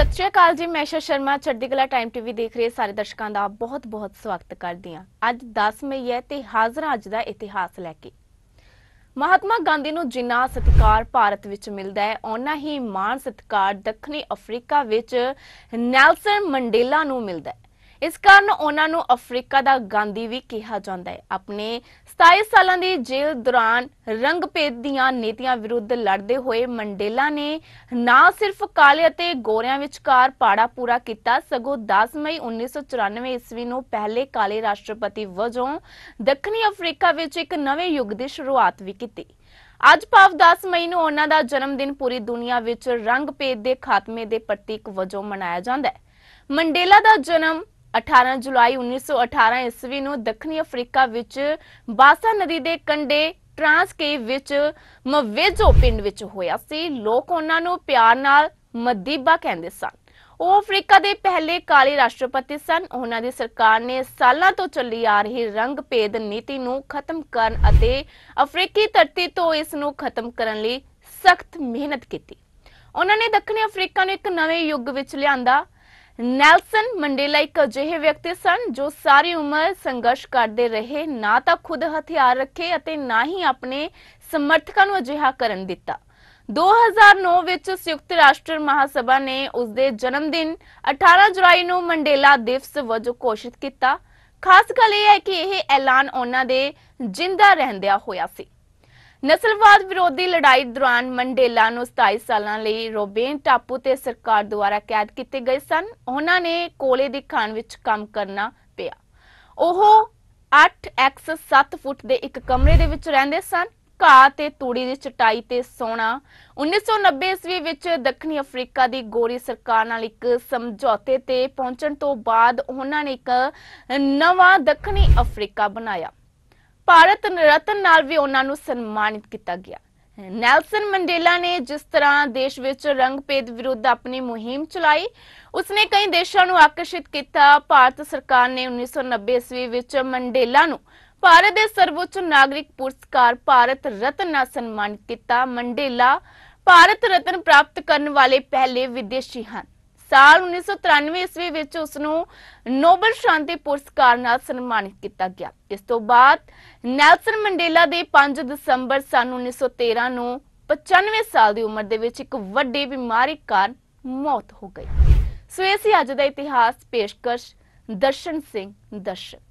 ਸਤਿ ਸ਼੍ਰੀ ਅਕਾਲ ਜੀ ਮੈਂ ਸ਼ਾ ਸ਼ਰਮਾ ਚੜ੍ਹਦੀ ਕਲਾ ਟਾਈਮ ਟੀਵੀ ਦੇਖ ਰਹੇ ਸਾਰੇ ਦਰਸ਼ਕਾਂ ਦਾ ਬਹੁਤ-ਬਹੁਤ ਸਵਾਗਤ ਕਰਦੀ ਹਾਂ ਅੱਜ 10 ਮਈ ਹੈ ਤੇ ਹਾਜ਼ਰ ਅੱਜ ਦਾ ਇਤਿਹਾਸ ਲੈ ਕੇ ਮਹਾਤਮਾ ਗਾਂਧੀ ਨੂੰ ਜਿੰਨਾ ਸਤਿਕਾਰ ਭਾਰਤ ਵਿੱਚ ਮਿਲਦਾ ਹੈ ਉਨਾ ਹੀ ਮਾਨ ਸਤਿਕਾਰ ਦੱਖਣੀ ਅਫਰੀਕਾ ਵਿੱਚ ਨੈਲਸਨ ਮੰਡੇਲਾ ਨੂੰ ਮਿਲਦਾ ਹੈ ਇਸ ਕਾਰਨ ਉਹਨਾਂ ਨੂੰ ਅਫਰੀਕਾ ਦਾ ਗਾਂਧੀ ਵੀ ਕਿਹਾ ਜਾਂਦਾ ਹੈ ਆਪਣੇ 27 ਸਾਲਾਂ ਦੀ ਜੇਲ੍ਹ ਦੌਰਾਨ ਰੰਗ ਭੇਦ ਦੀਆਂ ਨੀਤੀਆਂ ਵਿਰੁੱਧ ਲੜਦੇ ਹੋਏ ਮੰਡੇਲਾ ਨੇ ਨਾ ਸਿਰਫ ਕਾਲੇ ਅਤੇ ਗੋਰਿਆਂ ਵਿਚਕਾਰ ਪਾੜਾ ਪੂਰਾ ਕੀਤਾ ਸਗੋਂ 10 ਮਈ 1994 ਈਸਵੀ ਨੂੰ ਪਹਿਲੇ ਕਾਲੇ ਰਾਸ਼ਟਰਪਤੀ ਵਜੋਂ ਦੱਖਣੀ ਅਫਰੀਕਾ ਵਿੱਚ ਇੱਕ ਨਵੇਂ ਯੁੱਗ ਦੀ ਸ਼ੁਰੂਆਤ ਵੀ ਕੀਤੀ ਅੱਜ ਪਾਵ 10 ਮਈ ਨੂੰ ਉਹਨਾਂ ਦਾ ਜਨਮ ਦਿਨ ਪੂਰੀ ਦੁਨੀਆ ਵਿੱਚ ਰੰਗ ਭੇਦ ਦੇ ਖਾਤਮੇ ਦੇ ਪ੍ਰਤੀਕ ਵਜੋਂ ਮਨਾਇਆ ਜਾਂਦਾ ਹੈ ਮੰਡੇਲਾ ਦਾ ਜਨਮ 18 ਜੁਲਾਈ 1918 ਈਸਵੀ ਨੂੰ ਦੱਖਣੀ ਅਫਰੀਕਾ ਵਿੱਚ ਬਾਸਾ ਨਦੀ ਦੇ ਕੰਢੇ ਟ੍ਰਾਂਸਕੇ ਵਿੱਚ ਮਵੇਜੋ ਪਿੰਡ ਵਿੱਚ ਹੋਇਆ ਸੀ ਲੋਕ ਉਹਨਾਂ ਨੂੰ ਪਿਆਰ ਨਾਲ ਮਦੀਬਾ ਕਹਿੰਦੇ ਸਨ ਉਹ ਅਫਰੀਕਾ ਦੇ ਪਹਿਲੇ ਕਾਲੇ ਰਾਸ਼ਟਰਪਤੀ ਸਨ ਉਹਨਾਂ ਦੀ ਸਰਕਾਰ ਨੇ ਸਾਲਾਂ ਤੋਂ ਚੱਲੀ ਆ ਰਹੀ ਰੰਗ ਭੇਦ ਨੀਤੀ ਨੂੰ ਖਤਮ ਕਰਨ ਅਤੇ ਅਫਰੀਕੀ ਧਰਤੀ ਤੋਂ ਇਸ ਨੂੰ ਖਤਮ ਕਰਨ ਲਈ ਸਖਤ ਮਿਹਨਤ ਕੀਤੀ ਉਹਨਾਂ ਨੇ ਦੱਖਣੀ ਅਫਰੀਕਾ ਨੂੰ ਇੱਕ ਨਵੇਂ ਯੁੱਗ ਵਿੱਚ ਲਿਆਂਦਾ ਨੈਲਸਨ ਮੰਡੇਲਾ ਇੱਕ ਅਜਿਹੇ ਵਿਅਕਤੀ ਸਨ ਜੋ ਸਾਰੀ ਉਮਰ ਸੰਘਰਸ਼ ਕਰਦੇ ਰਹੇ ਨਾ ਤਾਂ ਖੁਦ ਹਥਿਆਰ ਰੱਖੇ ਅਤੇ ਨਾ ਹੀ ਆਪਣੇ ਸਮਰਥਕਾਂ ਨੂੰ ਅਜਿਹਾ ਕਰਨ ਦਿੱਤਾ 2009 ਵਿੱਚ ਸੰਯੁਕਤ ਰਾਸ਼ਟਰ ਮਹਾਸਭਾ ਨੇ ਉਸ ਦੇ ਜਨਮ ਦਿਨ 18 ਜੁਲਾਈ ਨੂੰ ਮੰਡੇਲਾ ਦਿਵਸ ਵਜੋਂ ਘੋਸ਼ਿਤ ਕੀਤਾ ਖਾਸ ਗੱਲ ਇਹ ਹੈ ਕਿ ਇਹ ਐਲਾਨ ਉਹਨਾਂ ਦੇ ਜਿੰਦਾ ਰਹਿੰਦਿਆਂ ਹੋਇਆ ਸੀ ਨਸਲਵਾਦ ਵਿਰੋਧੀ ਲੜਾਈ ਦੌਰਾਨ ਮੰਡੇਲਾ ਨੂੰ 27 ਸਾਲਾਂ ਲਈ ਰੋਬੇਨ ਟਾਪੂ ਤੇ ਸਰਕਾਰ ਦੁਆਰਾ ਕੈਦ ਕੀਤੇ ਗਏ ਸਨ ਉਹਨਾਂ ਨੇ ਕੋਲੇ ਦੀ ਖਾਨ ਵਿੱਚ ਕੰਮ ਕਰਨਾ ਪਿਆ ਉਹ 8x7 ਫੁੱਟ ਦੇ ਇੱਕ ਕਮਰੇ ਦੇ ਵਿੱਚ ਰਹਿੰਦੇ ਸਨ ਘਾਹ ਤੇ ਤੂੜੀ ਦੀ ਚਟਾਈ ਤੇ ਸੋਣਾ 1990 ਈਸਵੀ ਵਿੱਚ ਦੱਖਣੀ ਅਫਰੀਕਾ ਦੀ ਗੋਰੀ ਸਰਕਾਰ ਨਾਲ ਇੱਕ ਸਮਝੌਤੇ ਤੇ ਪਹੁੰਚਣ ਤੋਂ ਬਾਅਦ ਉਹਨਾਂ ਨੇ ਇੱਕ ਨਵਾਂ ਦੱਖਣੀ ਅਫਰੀਕਾ ਬਣਾਇਆ ਭਾਰਤ ਰਤਨ ਨਾਲ ਵੀ ਉਹਨਾਂ ਨੂੰ ਸਨਮਾਨਿਤ ਕੀਤਾ ਗਿਆ ਨੈਲਸਨ ਮੰਡੇਲਾ ਨੇ ਜਿਸ ਤਰ੍ਹਾਂ ਦੇਸ਼ ਵਿੱਚ ਰੰਗਭੇਦ ਵਿਰੁੱਧ ਆਪਣੀ ਮੁਹਿੰਮ ਚਲਾਈ ਉਸਨੇ ਕਈ ਦੇਸ਼ਾਂ ਨੂੰ ਆਕਰਸ਼ਿਤ ਕੀਤਾ ਭਾਰਤ ਸਰਕਾਰ ਨੇ 1990 ਈਸਵੀ ਵਿੱਚ ਮੰਡੇਲਾ ਨੂੰ ਭਾਰਤ ਦੇ ਸਰਵੋੱਚ ਨਾਗਰਿਕ ਪੁਰਸਕਾਰ ਭਾਰਤ ਰਤਨ ਨਾਲ ਸਨਮਾਨਿਤ ਕੀਤਾ ਮੰਡੇਲਾ ਭਾਰਤ ਰਤਨ ਪ੍ਰਾਪਤ ਕਰਨ ਵਾਲੇ ਪਹਿਲੇ ਵਿਦੇਸ਼ੀ ਹਨ ਸਾਲ 1993 ਈਸਵੀ ਵਿੱਚ ਉਸ ਨੂੰ ਨੋਬਲ ਸ਼ਾਂਤੀ ਪੁਰਸਕਾਰ ਨਾਲ ਸਨਮਾਨਿਤ ਕੀਤਾ ਗਿਆ ਇਸ ਤੋਂ ਬਾਅਦ ਨੈਲਸਨ ਮੰਡੇਲਾ ਦੇ 5 ਦਸੰਬਰ ਸਨ 1913 ਨੂੰ 95 ਸਾਲ ਦੀ ਉਮਰ ਦੇ ਵਿੱਚ ਇੱਕ ਵੱਡੀ ਬਿਮਾਰੀ ਕਾਰਨ ਮੌਤ ਹੋ ਗਈ ਸੋ ਇਹ ਸੀ ਅੱਜ ਦਾ ਇਤਿਹਾਸ ਪੇਸ਼ਕਸ਼ ਦਰਸ਼ਨ ਸਿੰਘ ਦਰਸ਼ਕ